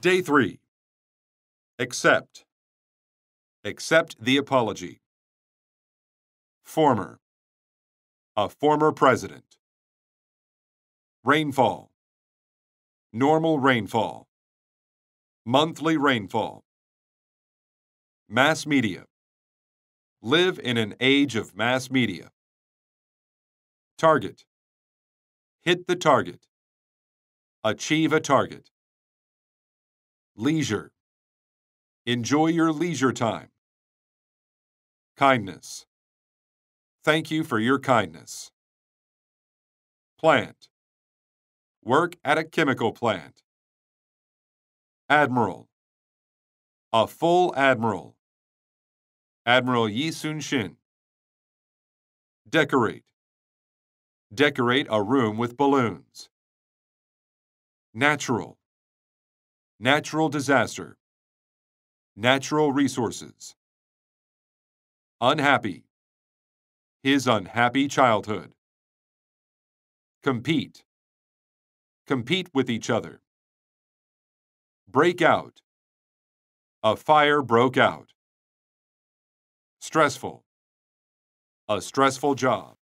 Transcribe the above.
Day 3. Accept. Accept the apology. Former. A former president. Rainfall. Normal rainfall. Monthly rainfall. Mass media. Live in an age of mass media. Target. Hit the target. Achieve a target. Leisure. Enjoy your leisure time. Kindness. Thank you for your kindness. Plant. Work at a chemical plant. Admiral. A full admiral. Admiral Yi Sun Shin. Decorate. Decorate a room with balloons. Natural. Natural disaster. Natural resources. Unhappy. His unhappy childhood. Compete. Compete with each other. Break out. A fire broke out. Stressful. A stressful job.